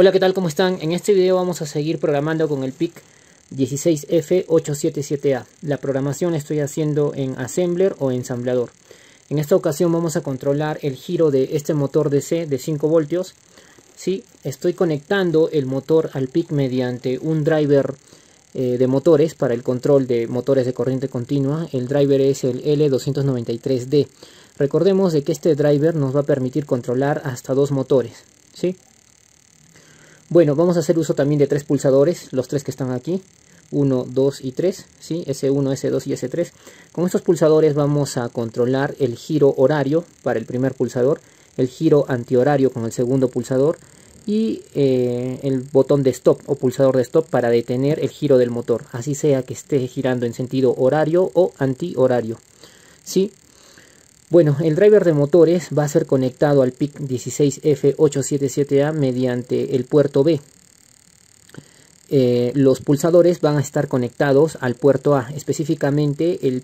Hola, ¿qué tal? ¿Cómo están? En este video vamos a seguir programando con el PIC 16F877A. La programación estoy haciendo en assembler o ensamblador. En esta ocasión vamos a controlar el giro de este motor DC de 5 voltios. ¿sí? Estoy conectando el motor al PIC mediante un driver eh, de motores para el control de motores de corriente continua. El driver es el L293D. Recordemos de que este driver nos va a permitir controlar hasta dos motores. ¿sí? Bueno, vamos a hacer uso también de tres pulsadores, los tres que están aquí. 1, 2 y 3, ¿sí? S1, S2 y S3. Con estos pulsadores vamos a controlar el giro horario para el primer pulsador, el giro antihorario con el segundo pulsador y eh, el botón de stop o pulsador de stop para detener el giro del motor, así sea que esté girando en sentido horario o antihorario. ¿sí? Bueno, el driver de motores va a ser conectado al PIC 16F877A mediante el puerto B. Eh, los pulsadores van a estar conectados al puerto A. Específicamente el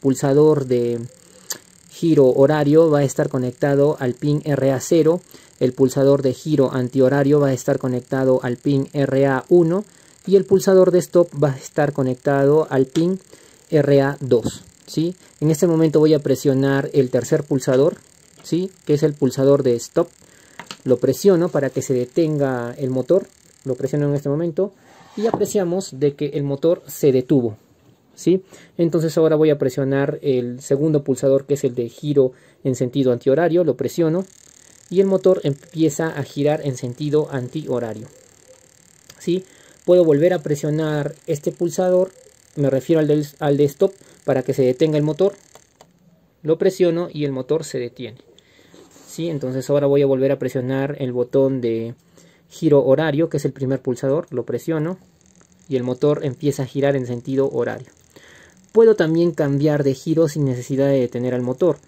pulsador de giro horario va a estar conectado al pin RA0, el pulsador de giro antihorario va a estar conectado al pin RA1 y el pulsador de stop va a estar conectado al pin RA2. En este momento voy a presionar el tercer pulsador, ¿sí? Que es el pulsador de stop. Lo presiono para que se detenga el motor. Lo presiono en este momento. Y apreciamos de que el motor se detuvo, ¿sí? Entonces ahora voy a presionar el segundo pulsador que es el de giro en sentido antihorario. Lo presiono. Y el motor empieza a girar en sentido antihorario. ¿Sí? Puedo volver a presionar este pulsador. Me refiero al al de stop para que se detenga el motor, lo presiono y el motor se detiene. ¿Sí? Entonces ahora voy a volver a presionar el botón de giro horario, que es el primer pulsador, lo presiono y el motor empieza a girar en sentido horario. Puedo también cambiar de giro sin necesidad de detener al motor,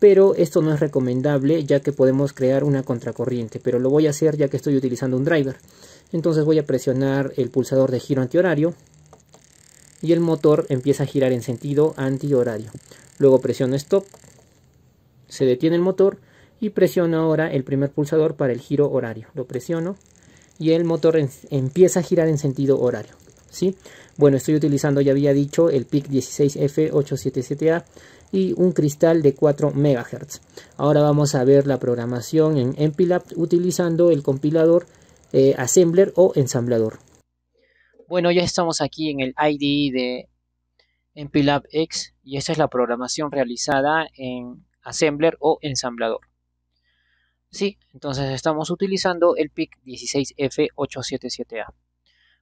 pero esto no es recomendable ya que podemos crear una contracorriente, pero lo voy a hacer ya que estoy utilizando un driver. Entonces voy a presionar el pulsador de giro antihorario, y el motor empieza a girar en sentido antihorario. Luego presiono stop, se detiene el motor y presiono ahora el primer pulsador para el giro horario. Lo presiono y el motor empieza a girar en sentido horario. ¿sí? Bueno, estoy utilizando, ya había dicho, el PIC 16F877A y un cristal de 4 MHz. Ahora vamos a ver la programación en MPLAB utilizando el compilador eh, Assembler o ensamblador. Bueno, ya estamos aquí en el IDE de X y esta es la programación realizada en Assembler o ensamblador. Sí, entonces estamos utilizando el PIC 16F877A.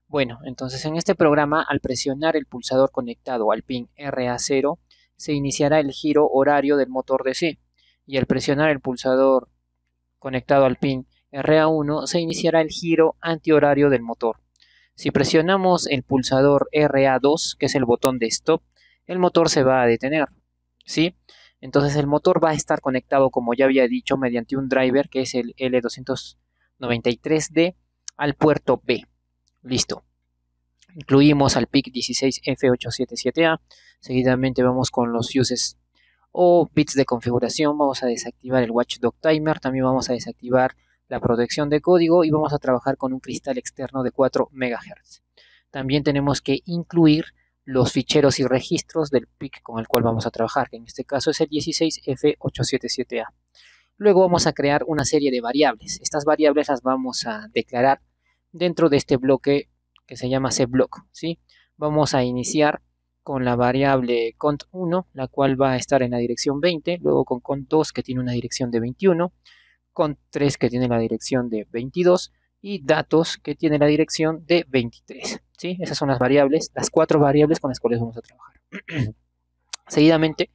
Bueno, entonces en este programa al presionar el pulsador conectado al pin RA0 se iniciará el giro horario del motor DC y al presionar el pulsador conectado al pin RA1 se iniciará el giro antihorario del motor. Si presionamos el pulsador RA2, que es el botón de stop, el motor se va a detener. ¿sí? Entonces el motor va a estar conectado, como ya había dicho, mediante un driver que es el L293D al puerto B. Listo. Incluimos al PIC 16F877A. Seguidamente vamos con los uses o bits de configuración. Vamos a desactivar el watchdog timer. También vamos a desactivar la protección de código y vamos a trabajar con un cristal externo de 4 MHz. También tenemos que incluir los ficheros y registros del PIC con el cual vamos a trabajar, que en este caso es el 16F877A. Luego vamos a crear una serie de variables. Estas variables las vamos a declarar dentro de este bloque que se llama cblock. ¿sí? Vamos a iniciar con la variable cont1, la cual va a estar en la dirección 20, luego con cont2 que tiene una dirección de 21, con 3 que tiene la dirección de 22 y datos que tiene la dirección de 23. ¿sí? Esas son las variables, las cuatro variables con las cuales vamos a trabajar. Seguidamente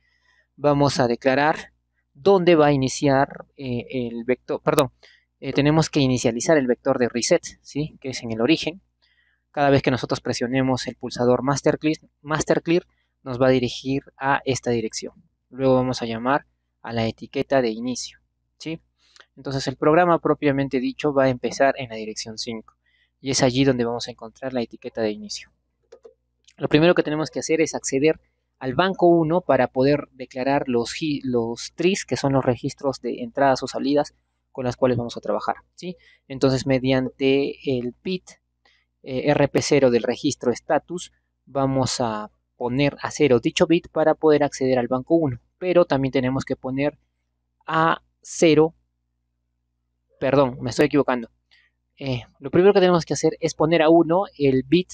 vamos a declarar dónde va a iniciar eh, el vector, perdón, eh, tenemos que inicializar el vector de reset, ¿sí? que es en el origen. Cada vez que nosotros presionemos el pulsador master clear, master clear nos va a dirigir a esta dirección. Luego vamos a llamar a la etiqueta de inicio. ¿sí? Entonces el programa propiamente dicho va a empezar en la dirección 5 y es allí donde vamos a encontrar la etiqueta de inicio. Lo primero que tenemos que hacer es acceder al banco 1 para poder declarar los, los TRIS, que son los registros de entradas o salidas con las cuales vamos a trabajar. Entonces mediante el bit eh, RP0 del registro status vamos a poner a cero dicho bit para poder acceder al banco 1, pero también tenemos que poner a cero Perdón, me estoy equivocando. Eh, lo primero que tenemos que hacer es poner a 1 el bit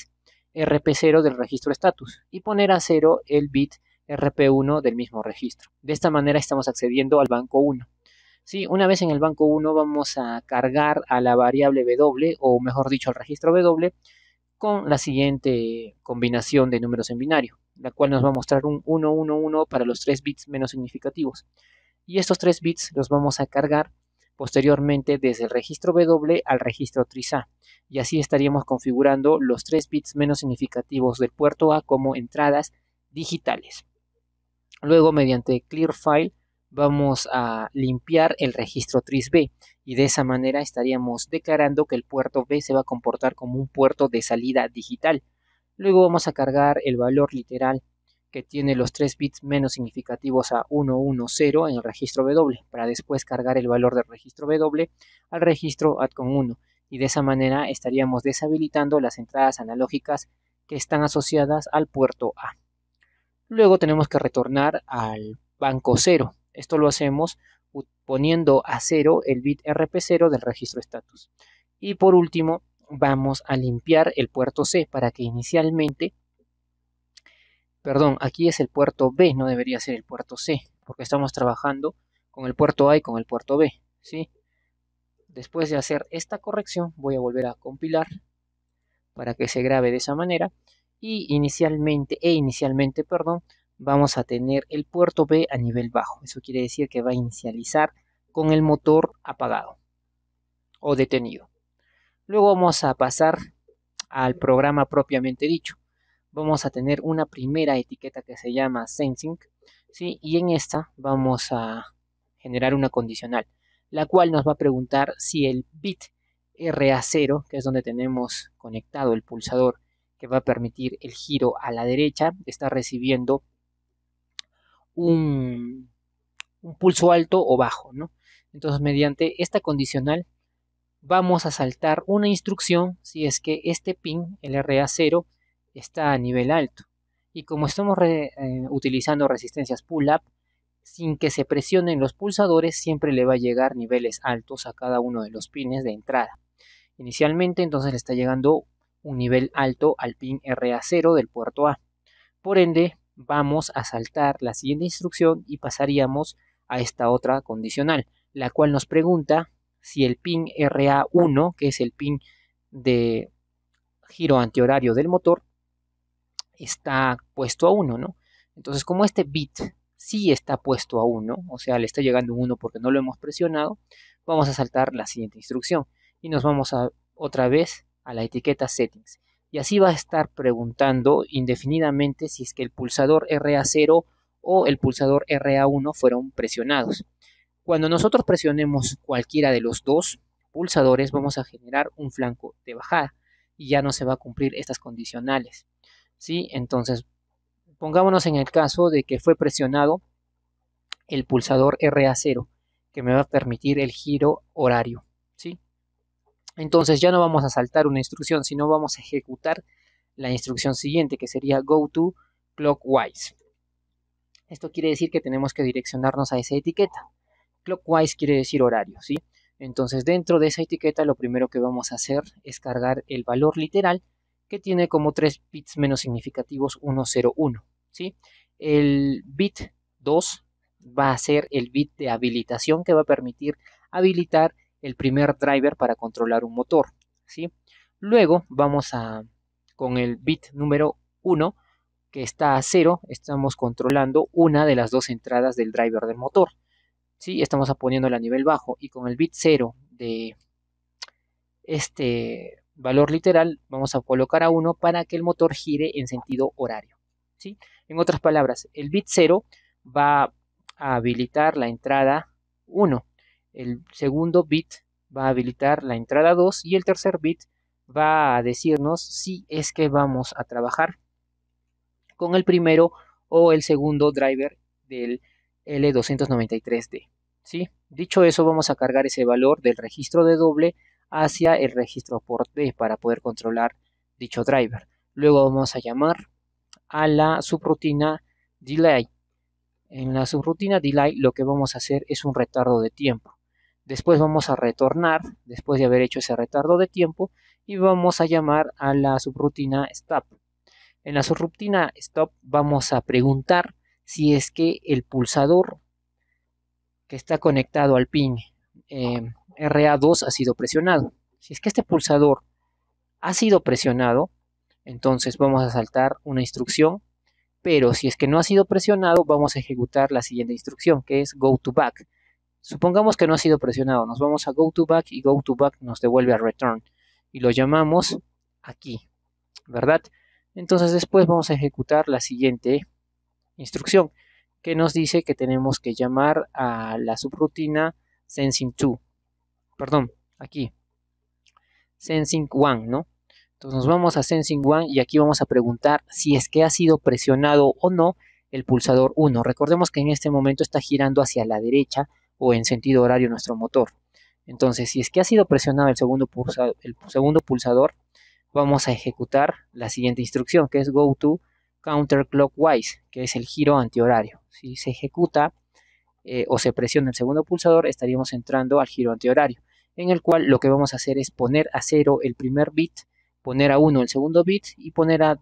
RP0 del registro status y poner a 0 el bit RP1 del mismo registro. De esta manera estamos accediendo al banco 1. ¿sí? Una vez en el banco 1 vamos a cargar a la variable W, o mejor dicho al registro W, con la siguiente combinación de números en binario, la cual nos va a mostrar un 111 para los 3 bits menos significativos. Y estos 3 bits los vamos a cargar posteriormente desde el registro W al registro TRISA, y así estaríamos configurando los tres bits menos significativos del puerto A como entradas digitales. Luego, mediante Clear File, vamos a limpiar el registro 3b y de esa manera estaríamos declarando que el puerto B se va a comportar como un puerto de salida digital. Luego vamos a cargar el valor literal que tiene los tres bits menos significativos a 110 en el registro W, para después cargar el valor del registro W al registro ADCON1, y de esa manera estaríamos deshabilitando las entradas analógicas que están asociadas al puerto A. Luego tenemos que retornar al banco 0. Esto lo hacemos poniendo a 0 el bit RP0 del registro status. Y por último, vamos a limpiar el puerto C para que inicialmente Perdón, aquí es el puerto B, no debería ser el puerto C, porque estamos trabajando con el puerto A y con el puerto B, ¿sí? Después de hacer esta corrección, voy a volver a compilar para que se grabe de esa manera. Y inicialmente, e inicialmente, perdón, vamos a tener el puerto B a nivel bajo. Eso quiere decir que va a inicializar con el motor apagado o detenido. Luego vamos a pasar al programa propiamente dicho vamos a tener una primera etiqueta que se llama sensing, ¿sí? y en esta vamos a generar una condicional, la cual nos va a preguntar si el bit RA0, que es donde tenemos conectado el pulsador que va a permitir el giro a la derecha, está recibiendo un, pulso alto o bajo. Entonces, mediante esta condicional, vamos a saltar una instrucción si es que este pin, el RA0, está a nivel alto. Y como estamos eh, utilizando resistencias pull-up, sin que se presionen los pulsadores, siempre le va a llegar niveles altos a cada uno de los pines de entrada. Inicialmente, entonces le está llegando un nivel alto al pin RA0 del puerto A. Por ende, vamos a saltar la siguiente instrucción y pasaríamos a esta otra condicional, la cual nos pregunta si el pin RA1, que es el pin de giro antihorario del motor, está puesto a 1, ¿no? Entonces, como este bit sí está puesto a 1, o sea, le está llegando un 1 porque no lo hemos presionado, vamos a saltar la siguiente instrucción y nos vamos a, otra vez a la etiqueta settings. Y así va a estar preguntando indefinidamente si es que el pulsador RA0 o el pulsador RA1 fueron presionados. Cuando nosotros presionemos cualquiera de los dos pulsadores vamos a generar un flanco de bajada y ya no se va a cumplir estas condicionales. Entonces, pongámonos en el caso de que fue presionado el pulsador RA0, que me va a permitir el giro horario, Entonces ya no vamos a saltar una instrucción, sino vamos a ejecutar la instrucción siguiente, que sería go to clockwise. Esto quiere decir que tenemos que direccionarnos a esa etiqueta. Clockwise quiere decir horario, Entonces dentro de esa etiqueta lo primero que vamos a hacer es cargar el valor literal que tiene como tres bits menos significativos 101. ¿sí? El bit 2 va a ser el bit de habilitación que va a permitir habilitar el primer driver para controlar un motor. ¿sí? Luego vamos a con el bit número 1 que está a 0, estamos controlando una de las dos entradas del driver del motor. ¿sí? Estamos poniéndola a nivel bajo y con el bit 0 de este valor literal vamos a colocar a 1 para que el motor gire en sentido horario. ¿sí? En otras palabras, el bit 0 va a habilitar la entrada 1, el segundo bit va a habilitar la entrada 2 y el tercer bit va a decirnos si es que vamos a trabajar con el primero o el segundo driver del L293D. d Dicho eso, vamos a cargar ese valor del registro de doble hacia el registro port B para poder controlar dicho driver. Luego vamos a llamar a la subrutina delay. En la subrutina delay lo que vamos a hacer es un retardo de tiempo. Después vamos a retornar, después de haber hecho ese retardo de tiempo, y vamos a llamar a la subrutina stop. En la subrutina stop vamos a preguntar si es que el pulsador que está conectado al pin eh, RA2 ha sido presionado. Si es que este pulsador ha sido presionado, entonces vamos a saltar una instrucción, pero si es que no ha sido presionado, vamos a ejecutar la siguiente instrucción, que es go to back. Supongamos que no ha sido presionado, nos vamos a go to back y go to back nos devuelve a return y lo llamamos aquí, ¿verdad? Entonces después vamos a ejecutar la siguiente instrucción que nos dice que tenemos que llamar a la subrutina sensing2 perdón, aquí, Sensing 1, ¿no? Entonces nos vamos a Sensing One y aquí vamos a preguntar si es que ha sido presionado o no el pulsador 1. Recordemos que en este momento está girando hacia la derecha o en sentido horario nuestro motor. Entonces, si es que ha sido presionado el segundo, pulsador, vamos a ejecutar la siguiente instrucción, que es go to counterclockwise, que es el giro antihorario. Si se ejecuta eh, o se presiona el segundo pulsador, estaríamos entrando al giro antihorario en el cual lo que vamos a hacer es poner a 0 el primer bit, poner a 1 el segundo bit y poner a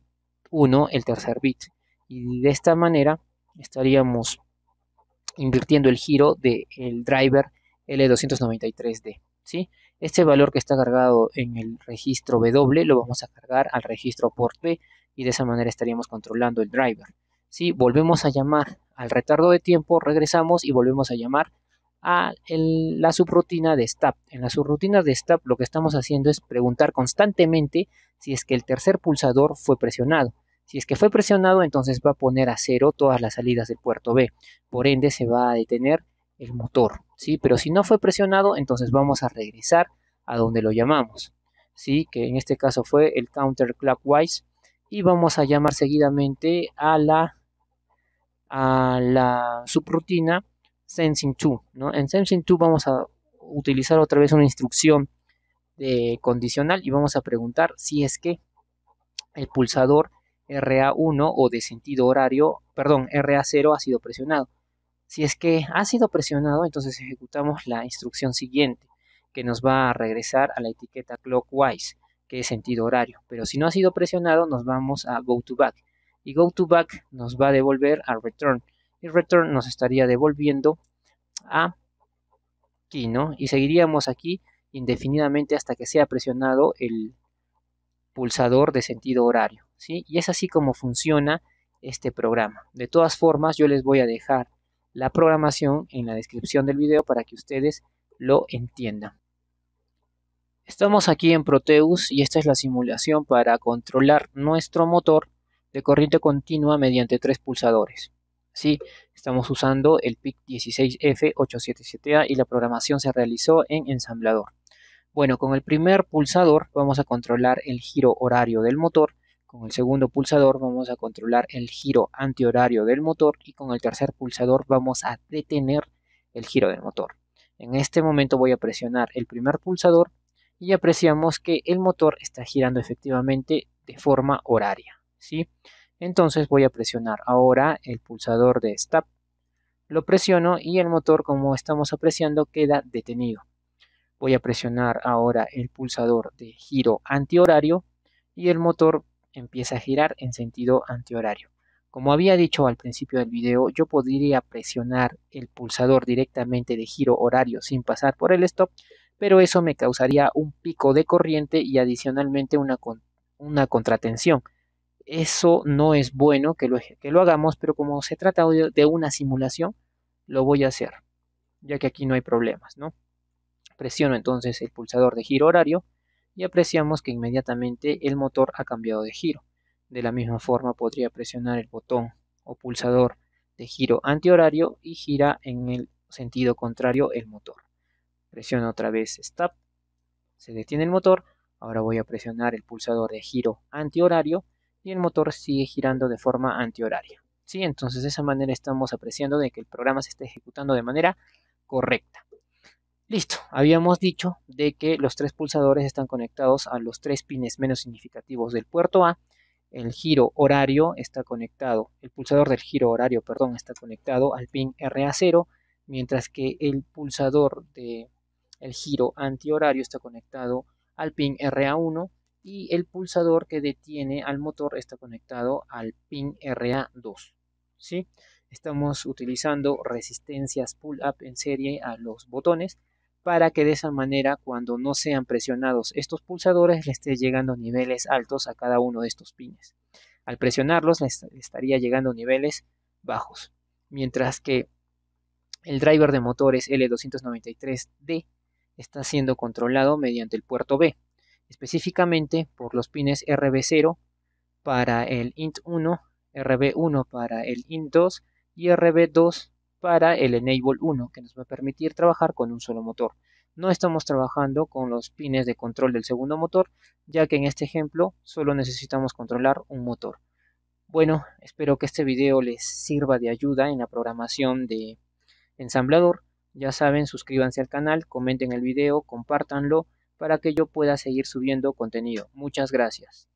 1 el tercer bit. Y de esta manera estaríamos invirtiendo el giro del driver L293D. d Este valor que está cargado en el registro W lo vamos a cargar al registro port B y de esa manera estaríamos controlando el driver. ¿sí? Volvemos a llamar al retardo de tiempo, regresamos y volvemos a llamar a la subrutina de STAP. En la subrutina de STAP lo que estamos haciendo es preguntar constantemente si es que el tercer pulsador fue presionado. Si es que fue presionado, entonces va a poner a cero todas las salidas del puerto B. Por ende, se va a detener el motor. ¿sí? Pero si no fue presionado, entonces vamos a regresar a donde lo llamamos. ¿sí? Que en este caso fue el counterclockwise. Y vamos a llamar seguidamente a la, a la subrutina sensing 2 ¿no? En sensing 2 vamos a utilizar otra vez una instrucción de condicional y vamos a preguntar si es que el pulsador RA1 o de sentido horario, perdón, RA0 ha sido presionado. Si es que ha sido presionado, entonces ejecutamos la instrucción siguiente, que nos va a regresar a la etiqueta clockwise, que es sentido horario. Pero si no ha sido presionado, nos vamos a go to back. Y go to back nos va a devolver a return, el return nos estaría devolviendo a aquí, ¿no? Y seguiríamos aquí indefinidamente hasta que sea presionado el pulsador de sentido horario, ¿sí? Y es así como funciona este programa. De todas formas, yo les voy a dejar la programación en la descripción del video para que ustedes lo entiendan. Estamos aquí en Proteus y esta es la simulación para controlar nuestro motor de corriente continua mediante tres pulsadores. Sí, estamos usando el PIC 16F877A y la programación se realizó en ensamblador. Bueno, con el primer pulsador vamos a controlar el giro horario del motor, con el segundo pulsador vamos a controlar el giro antihorario del motor y con el tercer pulsador vamos a detener el giro del motor. En este momento voy a presionar el primer pulsador y apreciamos que el motor está girando efectivamente de forma horaria. ¿sí? Entonces voy a presionar ahora el pulsador de Stop. Lo presiono y el motor, como estamos apreciando, queda detenido. Voy a presionar ahora el pulsador de giro antihorario y el motor empieza a girar en sentido antihorario. Como había dicho al principio del video, yo podría presionar el pulsador directamente de giro horario sin pasar por el stop, pero eso me causaría un pico de corriente y adicionalmente una, una contratensión, eso no es bueno que lo, hagamos, pero como se trata de, de una simulación, lo voy a hacer, ya que aquí no hay problemas, ¿no? Presiono entonces el pulsador de giro horario y apreciamos que inmediatamente el motor ha cambiado de giro. De la misma forma podría presionar el botón o pulsador de giro antihorario y gira en el sentido contrario el motor. Presiono otra vez Stop, se detiene el motor. Ahora voy a presionar el pulsador de giro antihorario y el motor sigue girando de forma antihoraria. ¿sí? Entonces de esa manera estamos apreciando de que el programa se está ejecutando de manera correcta. Listo, habíamos dicho de que los tres pulsadores están conectados a los tres pines menos significativos del puerto A. El giro horario está conectado, el pulsador del giro horario, perdón, está conectado al pin RA0, mientras que el pulsador del el giro antihorario está conectado al pin RA1 y el pulsador que detiene al motor está conectado al pin RA2. ¿sí? Estamos utilizando resistencias pull-up en serie a los botones para que de esa manera cuando no sean presionados estos pulsadores le esté llegando niveles altos a cada uno de estos pines. Al presionarlos le estaría llegando niveles bajos. Mientras que el driver de motores L293D está siendo controlado mediante el puerto B específicamente por los pines RB0 para el INT1, RB1 para el INT2 y RB2 para el Enable 1, que nos va a permitir trabajar con un solo motor. No estamos trabajando con los pines de control del segundo motor, ya que en este ejemplo solo necesitamos controlar un motor. Bueno, espero que este video les sirva de ayuda en la programación de ensamblador. Ya saben, suscríbanse al canal, comenten el video, compártanlo para que yo pueda seguir subiendo contenido. Muchas gracias.